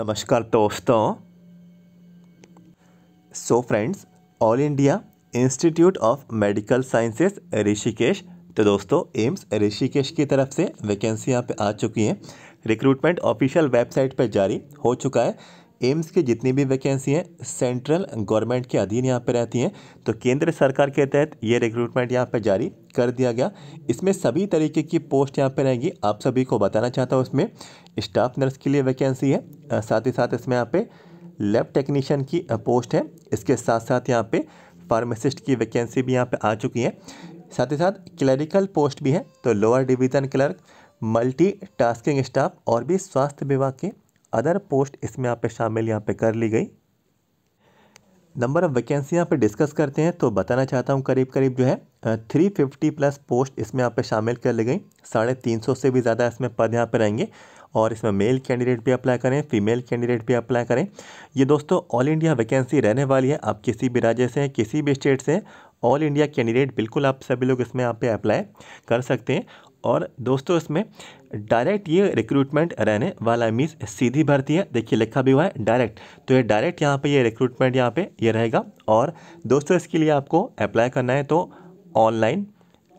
नमस्कार दोस्तों so friends all India institute of medical sciences Rishikesh तो दोस्तों एम्स ऋषिकेश की तरफ से वैकेंसी यहाँ पे आ चुकी है रिक्रूटमेंट ऑफिशियल वेबसाइट पर जारी हो चुका है एम्स के जितनी भी वैकेंसी हैं सेंट्रल गवर्नमेंट के अधीन यहाँ पर रहती हैं तो केंद्र सरकार के तहत ये रिक्रूटमेंट यहाँ पर जारी कर दिया गया इसमें सभी तरीके की पोस्ट यहाँ पर रहेगी आप सभी को बताना चाहता हूँ इसमें स्टाफ नर्स के लिए वैकेंसी है साथ ही साथ इसमें यहाँ पे लैब टेक्नीशियन की पोस्ट है इसके साथ साथ यहाँ पर फार्मासिस्ट की वैकेंसी भी यहाँ पर आ चुकी है साथ ही साथ क्लरिकल पोस्ट भी है तो lower division clerk multi tasking staff और भी स्वास्थ्य विभाग के अदर पोस्ट इसमें यहाँ पे शामिल यहाँ पे कर ली गई नंबर ऑफ़ वैकेंसी यहाँ पे डिस्कस करते हैं तो बताना चाहता हूँ करीब करीब जो है थ्री फिफ्टी प्लस पोस्ट इसमें यहाँ पे शामिल कर ली गई साढ़े तीन सौ से भी ज़्यादा इसमें पद यहाँ पे रहेंगे और इसमें मेल कैंडिडेट भी अप्लाई करें फीमेल कैंडिडेट भी अप्लाई करें ये दोस्तों ऑल इंडिया वैकेंसी रहने वाली है आप किसी भी राज्य से हैं किसी भी स्टेट से ऑल इंडिया कैंडिडेट बिल्कुल आप सभी लोग इसमें यहाँ पे अप्लाई कर सकते हैं और दोस्तों इसमें डायरेक्ट ये रिक्रूटमेंट रहने वाला है मीन्स सीधी भर्ती है देखिए लिखा भी हुआ है डायरेक्ट तो ये डायरेक्ट यहाँ पे ये रिक्रूटमेंट यहाँ पे ये रहेगा और दोस्तों इसके लिए आपको अप्लाई करना है तो ऑनलाइन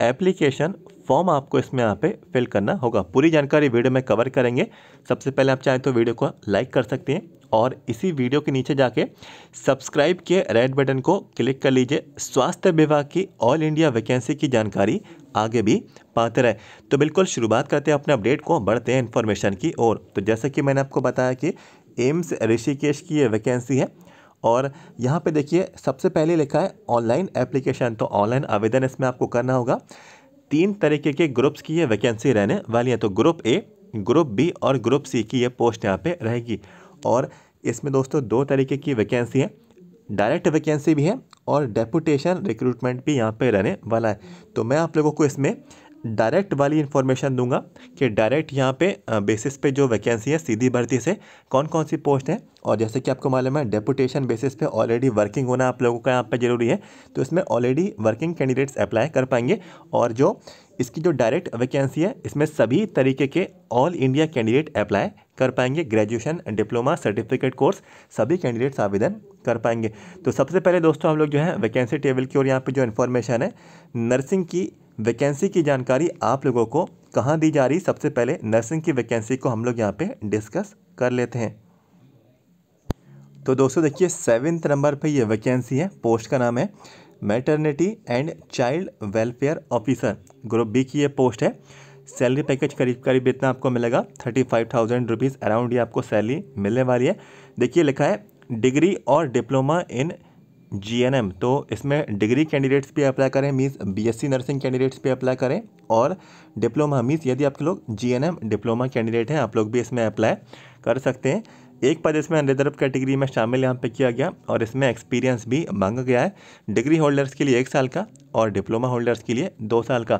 एप्लीकेशन फॉर्म आपको इसमें यहाँ पे फिल करना होगा पूरी जानकारी वीडियो में कवर करेंगे सबसे पहले आप चाहें तो वीडियो को लाइक कर सकते हैं और इसी वीडियो के नीचे जाके सब्सक्राइब के रेड बटन को क्लिक कर लीजिए स्वास्थ्य विभाग की ऑल इंडिया वैकेंसी की जानकारी आगे भी पाते रहे तो बिल्कुल शुरुआत करते हैं अपने अपडेट को बढ़ते हैं इन्फॉर्मेशन की ओर तो जैसा कि मैंने आपको बताया कि एम्स ऋषिकेश की ये वैकेंसी है और यहाँ पे देखिए सबसे पहले लिखा है ऑनलाइन एप्लीकेशन तो ऑनलाइन आवेदन इसमें आपको करना होगा तीन तरीके के ग्रुप्स की ये वैकेंसी रहने वाली है तो ग्रुप ए ग्रुप बी और ग्रुप सी की ये पोस्ट यहाँ पे रहेगी और इसमें दोस्तों दो तरीके की वैकेंसी है डायरेक्ट वैकेंसी भी है और डेपुटेशन रिक्रूटमेंट भी यहाँ पे रहने वाला है तो मैं आप लोगों को इसमें डायरेक्ट वाली इन्फॉर्मेशन दूंगा कि डायरेक्ट यहाँ पे बेसिस पे जो वैकेंसी है सीधी भर्ती से कौन कौन सी पोस्ट है और जैसे कि आपको मालूम है डेपुटेशन बेसिस पे ऑलरेडी वर्किंग होना आप लोगों का यहाँ पे ज़रूरी है तो इसमें ऑलरेडी वर्किंग कैंडिडेट्स अप्लाई कर पाएंगे और जो इसकी जो डायरेक्ट वैकेंसी है इसमें सभी तरीके के ऑल इंडिया कैंडिडेट अप्लाई कर पाएंगे ग्रेजुएशन डिप्लोमा सर्टिफिकेट कोर्स सभी कैंडिडेट्स आवेदन कर पाएंगे तो सबसे पहले दोस्तों हम लोग जो है वैकेंसी टेबल की ओर यहाँ पे जो इन्फॉर्मेशन है नर्सिंग की वैकेंसी की जानकारी आप लोगों को कहाँ दी जा रही सबसे पहले नर्सिंग की वैकेंसी को हम लोग यहाँ पे डिस्कस कर लेते हैं तो दोस्तों देखिए सेवन्थ नंबर पे ये वैकेंसी है पोस्ट का नाम है maternity and child welfare officer group B की ये पोस्ट है सैलरी पैकेज करीब करीब इतना आपको मिलेगा thirty five thousand rupees around ये आपको सैलरी मिलने वाली है देखिए लिखा है डिग्री और डिप्लोमा इन जीएनएम तो इसमें डिग्री कैंडिडेट्स भी अप्लाई करें मीन्स बीएससी नर्सिंग कैंडिडेट्स भी अप्लाई करें और डिप्लोमा मीन्स यदि आपके लोग जीएनएम डिप्लोमा कैंडिडेट हैं आप लोग भी इसमें अप्लाई कर सकते हैं एक पद इसमें अनरिजर्व कैटेगरी में शामिल यहाँ पे किया गया और इसमें एक्सपीरियंस भी मांगा गया है डिग्री होल्डर्स के लिए एक साल का और डिप्लोमा होल्डर्स के लिए दो साल का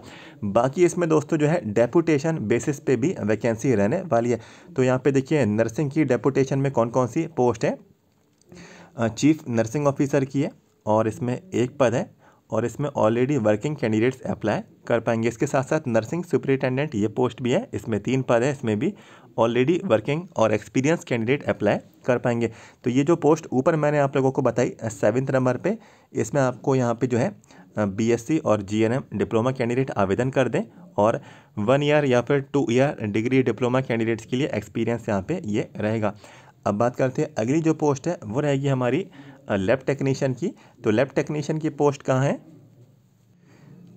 बाकी इसमें दोस्तों जो है डेपुटेशन बेसिस पे भी वैकेंसी रहने वाली है तो यहाँ पे देखिए नर्सिंग की डेपुटेशन में कौन कौन सी पोस्ट है चीफ नर्सिंग ऑफिसर की है और इसमें एक पद है और इसमें ऑलरेडी वर्किंग कैंडिडेट्स अप्लाई कर पाएंगे इसके साथ साथ नर्सिंग सुपरिटेंडेंट ये पोस्ट भी है इसमें तीन पद है इसमें भी ऑलरेडी वर्किंग और एक्सपीरियंस कैंडिडेट अप्लाई कर पाएंगे तो ये जो पोस्ट ऊपर मैंने आप लोगों को बताई सेवन्थ नंबर पे इसमें आपको यहाँ पे जो है बीएससी और जीएनएम डिप्लोमा कैंडिडेट आवेदन कर दें और वन ईयर या फिर two year degree diploma candidates के लिए एक्सपीरियंस यहाँ पे ये रहेगा अब बात करते हैं अगली जो पोस्ट है वो रहेगी हमारी लैब टेक्नीशियन की तो लैब टेक्नीशियन की पोस्ट कहाँ है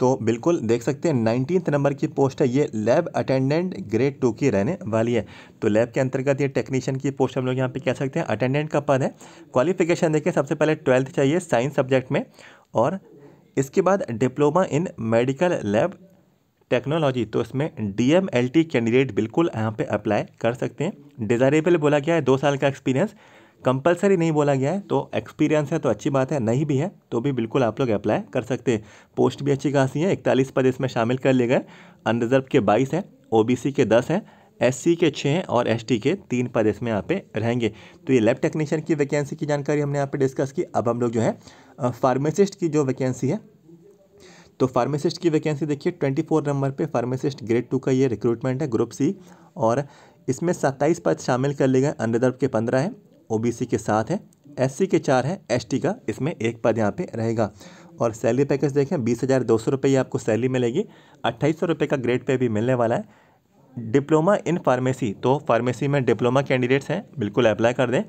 तो बिल्कुल देख सकते हैं नाइनटीन नंबर की पोस्ट है ये लैब अटेंडेंट ग्रेड टू की रहने वाली है तो लैब के अंतर्गत ये टेक्नीशियन की पोस्ट हम लोग यहाँ पे कह सकते हैं अटेंडेंट का पद है क्वालिफिकेशन देखिए सबसे पहले ट्वेल्थ चाहिए साइंस सब्जेक्ट में और इसके बाद diploma in medical lab technology तो इसमें D M L T candidate बिल्कुल यहाँ पे अप्लाई कर सकते हैं डिज़ायरेबल बोला गया है दो साल का एक्सपीरियंस कंपलसरी नहीं बोला गया है तो एक्सपीरियंस है तो अच्छी बात है नहीं भी है तो भी बिल्कुल आप लोग अप्लाई कर सकते हैं पोस्ट भी अच्छी खासी है इकतालीस पद इसमें शामिल कर लिए गए अनरिजर्व के बाईस हैं सी के दस हैं सी के छः हैं और टी के तीन पद इसमें यहाँ पे रहेंगे तो ये लैब टेक्नीशियन की वैकेंसी की जानकारी हमने यहाँ पे डिस्कस की अब हम लोग जो है फार्मेसिस्ट की जो वैकेंसी है तो फार्मासिस्ट की वैकेंसी देखिए ट्वेंटी फोर नंबर पे फार्मासिस्ट ग्रेड टू का ये रिक्रूटमेंट है ग्रुप सी और इसमें सत्ताईस पद शामिल कर लिए गए अनरिजर्व के पंद्रह हैं ओबीसी के सात हैं सी के चार हैं टी का इसमें एक पद यहाँ पर रहेगा और सैलरी पैकेज देखें बीस हज़ार दो सौ रुपये आपको सैलरी मिलेगी अट्ठाईस सौ रुपये का ग्रेड पे भी मिलने वाला है डिप्लोमा इन फार्मेसी तो फार्मेसी में डिप्लोमा कैंडिडेट्स हैं बिल्कुल अप्लाई कर दें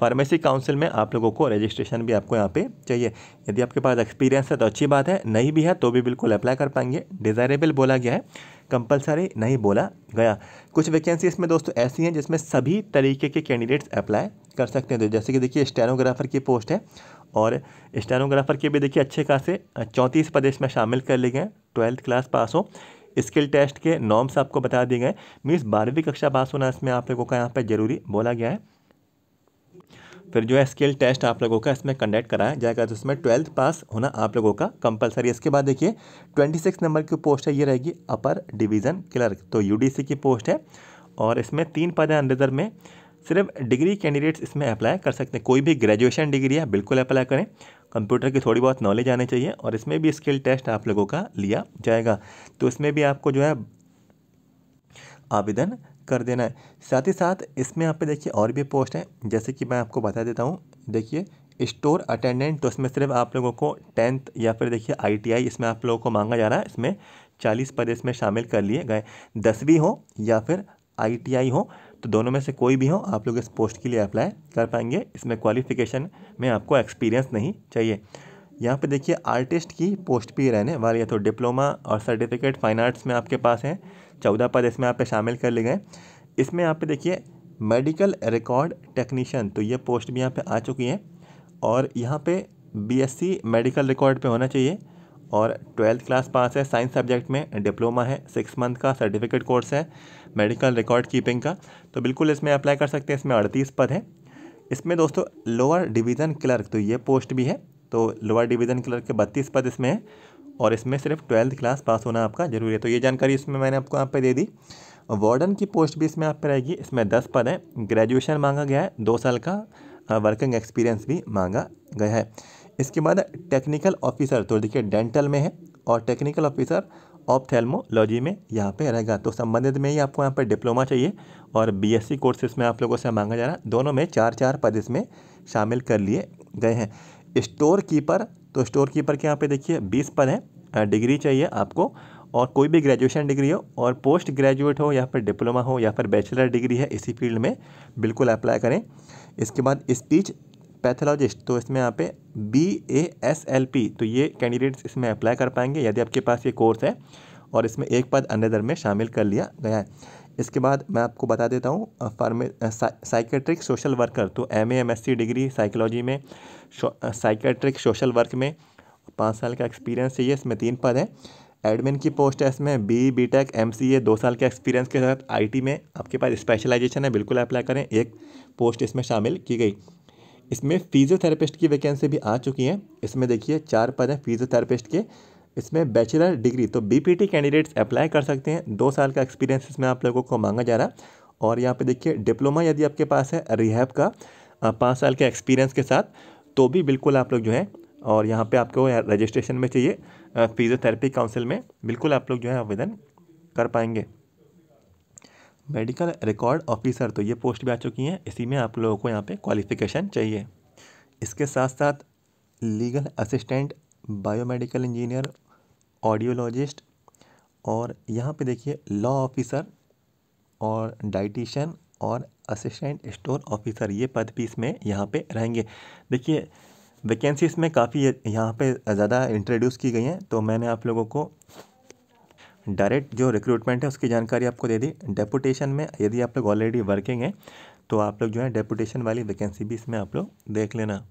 फार्मेसी काउंसिल में आप लोगों को रजिस्ट्रेशन भी आपको यहाँ पे चाहिए यदि आपके पास एक्सपीरियंस है तो अच्छी बात है नहीं भी है तो भी बिल्कुल अप्लाई कर पाएंगे डिज़ायरेबल बोला गया है कंपलसरी नहीं बोला गया कुछ वैकेंसी इसमें दोस्तों ऐसी हैं जिसमें सभी तरीके के कैंडिडेट्स अप्लाई कर सकते हैं तो जैसे कि देखिए स्टेनोग्राफर की पोस्ट है और स्टेनोग्राफर के भी देखिए अच्छे खासे चौंतीस प्रदेश में शामिल कर लिए गए ट्वेल्थ क्लास पास हो स्किल टेस्ट के नॉर्म्स आपको बता दिए गए मीन्स बारहवीं कक्षा पास होना इसमें आप लोगों का यहाँ पर जरूरी बोला गया है फिर जो है स्किल टेस्ट आप लोगों का इसमें कंडक्ट कराया जाएगा तो इसमें ट्वेल्थ पास होना आप लोगों का कंपलसरी इसके बाद देखिए ट्वेंटी सिक्स नंबर की पोस्ट है ये रहेगी अपर डिवीज़न क्लर्क तो यूडीसी की पोस्ट है और इसमें तीन पद हैं अंडरदर में सिर्फ डिग्री कैंडिडेट्स इसमें अप्लाई कर सकते हैं कोई भी ग्रेजुएशन डिग्री है बिल्कुल अप्लाई करें कंप्यूटर की थोड़ी बहुत नॉलेज आनी चाहिए और इसमें भी स्किल टेस्ट आप लोगों का लिया जाएगा तो इसमें भी आपको जो है आवेदन कर देना है साथ ही साथ इसमें यहाँ पे देखिए और भी पोस्ट हैं जैसे कि मैं आपको बता देता हूँ देखिए स्टोर अटेंडेंट तो इसमें सिर्फ आप लोगों को टेंथ या फिर देखिए आईटीआई इसमें आप लोगों को मांगा जा रहा है इसमें चालीस पद इसमें शामिल कर लिए गए दसवीं हो या फिर आईटीआई हो तो दोनों में से कोई भी हो आप लोग इस पोस्ट के लिए अप्लाई कर पाएंगे इसमें क्वालिफिकेशन में आपको एक्सपीरियंस नहीं चाहिए यहाँ पे देखिए आर्टिस्ट की पोस्ट भी रहने वाली है तो डिप्लोमा और सर्टिफिकेट फाइन आर्ट्स में आपके पास हैं चौदह पद इसमें आप पे शामिल कर लिए गए इसमें यहाँ पे देखिए मेडिकल रिकॉर्ड टेक्नीशियन तो ये पोस्ट भी यहाँ पे आ चुकी है और यहाँ पे बीएससी मेडिकल रिकॉर्ड पे होना चाहिए और ट्वेल्थ क्लास पास है साइंस सब्जेक्ट में डिप्लोमा है सिक्स मंथ का सर्टिफिकेट कोर्स है मेडिकल रिकॉर्ड कीपिंग का तो बिल्कुल इसमें अप्लाई कर सकते हैं इसमें अड़तीस पद हैं इसमें दोस्तों लोअर डिवीज़न क्लर्क तो ये पोस्ट भी है तो लोअर डिवीज़न क्लर्क के बत्तीस पद इसमें है और इसमें सिर्फ ट्वेल्थ क्लास पास होना आपका जरूरी है तो ये जानकारी इसमें मैंने आपको यहाँ पर दे दी वार्डन की पोस्ट भी इसमें आप पर रहेगी इसमें दस पद हैं ग्रेजुएशन मांगा गया है दो साल का वर्किंग एक्सपीरियंस भी मांगा गया है इसके बाद टेक्निकल ऑफिसर तो देखिए डेंटल में है और टेक्निकल ऑफिसर थेलमोलॉजी में यहाँ पे रहेगा तो संबंधित में ही आपको यहाँ पर डिप्लोमा चाहिए और बीएससी कोर्सेज में आप लोगों से मांगा जा रहा है दोनों में चार चार पद इसमें शामिल कर लिए गए हैं स्टोर कीपर तो स्टोर कीपर के यहाँ पे देखिए बीस पद हैं डिग्री चाहिए आपको और कोई भी ग्रेजुएशन डिग्री हो और पोस्ट ग्रेजुएट हो या फिर डिप्लोमा हो या फिर बैचलर डिग्री है इसी फील्ड में बिल्कुल अप्लाई करें इसके बाद स्पीच पैथोलॉजिस्ट तो इसमें यहाँ पे B A S L P तो ये कैंडिडेट्स इसमें अप्लाई कर पाएंगे यदि आपके पास ये कोर्स है और इसमें एक पद अन्य दर में शामिल कर लिया गया है इसके बाद मैं आपको बता देता हूँ फार्मे साइकेट्रिक सोशल वर्कर तो M M S C degree psychology में साइकेट्रिक सोशल वर्क में पाँच साल का एक्सपीरियंस चाहिए इसमें तीन पद है एडमिन की पोस्ट है इसमें B B tech M C A दो साल के एक्सपीरियंस के साथ आई टी में आपके पास स्पेशलाइजेशन है बिल्कुल अप्लाई करें एक पोस्ट इसमें शामिल की गई इसमें फिजियोथेरेपिस्ट की वैकेंसी भी आ चुकी हैं इसमें देखिए चार पद हैं फिजियोथेरापिस्ट के इसमें बैचलर डिग्री तो बीपीटी कैंडिडेट्स अप्लाई कर सकते हैं दो साल का एक्सपीरियंस इसमें आप लोगों को मांगा जा रहा है और यहाँ पे देखिए डिप्लोमा यदि आपके पास है रिहैब का पाँच साल के एक्सपीरियंस के साथ तो भी बिल्कुल आप लोग जो है और यहाँ पे आपको रजिस्ट्रेशन में चाहिए फिजियोथेरेपी काउंसिल में बिल्कुल आप लोग जो है आवेदन कर पाएंगे मेडिकल रिकॉर्ड ऑफिसर तो ये पोस्ट भी आ चुकी हैं इसी में आप लोगों को यहाँ पे क्वालिफिकेशन चाहिए इसके साथ साथ legal assistant biomedical engineer audiologist और यहाँ पे देखिए लॉ ऑफिसर और डाइटिशन और असिस्टेंट स्टोर ऑफिसर ये पद भी इसमें यहाँ पे रहेंगे देखिए वैकेंसीज में काफ़ी यहाँ पे ज़्यादा इंट्रोड्यूस की गई हैं तो मैंने आप लोगों को डायरेक्ट जो रिक्रूटमेंट है उसकी जानकारी आपको दे दी डेपुटेशन में यदि आप लोग ऑलरेडी वर्किंग है तो आप लोग जो है डेपुटेशन वाली वैकेंसी भी इसमें आप लोग देख लेना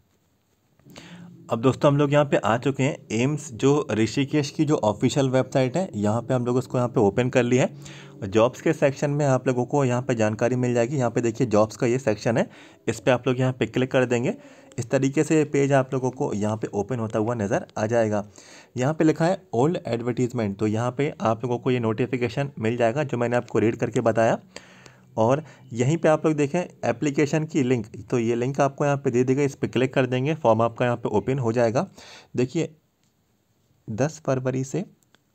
अब दोस्तों हम लोग यहाँ पे आ चुके हैं एम्स जो ऋषिकेश की जो ऑफिशियल वेबसाइट है यहाँ पे हम लोग उसको यहाँ पे ओपन कर ली है जॉब्स के सेक्शन में आप लोगों को यहाँ पे जानकारी मिल जाएगी यहाँ पे देखिए जॉब्स का ये सेक्शन है इस पर आप लोग यहाँ पे क्लिक कर देंगे इस तरीके से पेज आप लोगों को यहाँ पे ओपन होता हुआ नज़र आ जाएगा यहाँ पे लिखा है ओल्ड एडवर्टीज़मेंट तो यहाँ पे आप लोगों को ये नोटिफिकेशन मिल जाएगा जो मैंने आपको रीड करके बताया और यहीं पे आप लोग देखें एप्लीकेशन की लिंक तो ये लिंक आपको यहाँ पे दे दी गई इस पर क्लिक कर देंगे फॉर्म आपका यहाँ पे ओपन हो जाएगा देखिए दस फरवरी से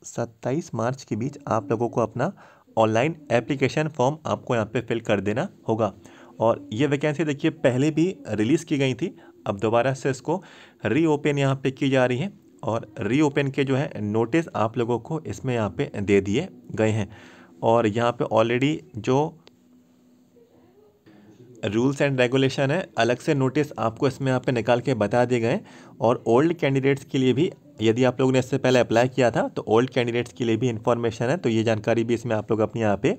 सत्ताईस मार्च के बीच आप लोगों को अपना ऑनलाइन एप्लीकेशन फॉर्म आपको यहाँ पे फिल कर देना होगा और ये वैकेंसी देखिए पहले भी रिलीज़ की गई थी अब दोबारा से इसको रीओपन यहाँ पे की जा रही है और रीओपन के जो है नोटिस आप लोगों को इसमें यहाँ पे दे दिए गए हैं और यहाँ पे ऑलरेडी जो रूल्स एंड रेगुलेशन है अलग से नोटिस आपको इसमें यहाँ पे निकाल के बता दिए गए और ओल्ड कैंडिडेट्स के लिए भी यदि आप लोगों ने इससे पहले अप्लाई किया था तो ओल्ड कैंडिडेट्स के लिए भी इन्फॉर्मेशन है तो ये जानकारी भी इसमें आप लोग अपने यहाँ पे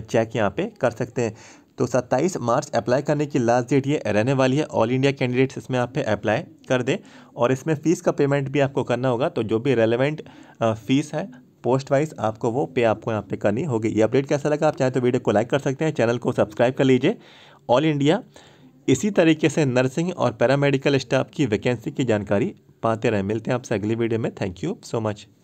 चेक यहाँ पे कर सकते हैं तो 27 मार्च अप्लाई करने की लास्ट डेट ये रहने वाली है ऑल इंडिया कैंडिडेट्स इसमें आप पे अप्लाई कर दें और इसमें फ़ीस का पेमेंट भी आपको करना होगा तो जो भी रेलिवेंट फ़ीस है पोस्ट वाइज आपको वो पे आपको यहाँ पे करनी होगी ये अपडेट कैसा लगा आप चाहे तो वीडियो को लाइक कर सकते हैं चैनल को सब्सक्राइब कर लीजिए ऑल इंडिया इसी तरीके से नर्सिंग और पैरामेडिकल स्टाफ की वैकेंसी की जानकारी पाते रहें मिलते हैं आपसे अगली वीडियो में थैंक यू सो मच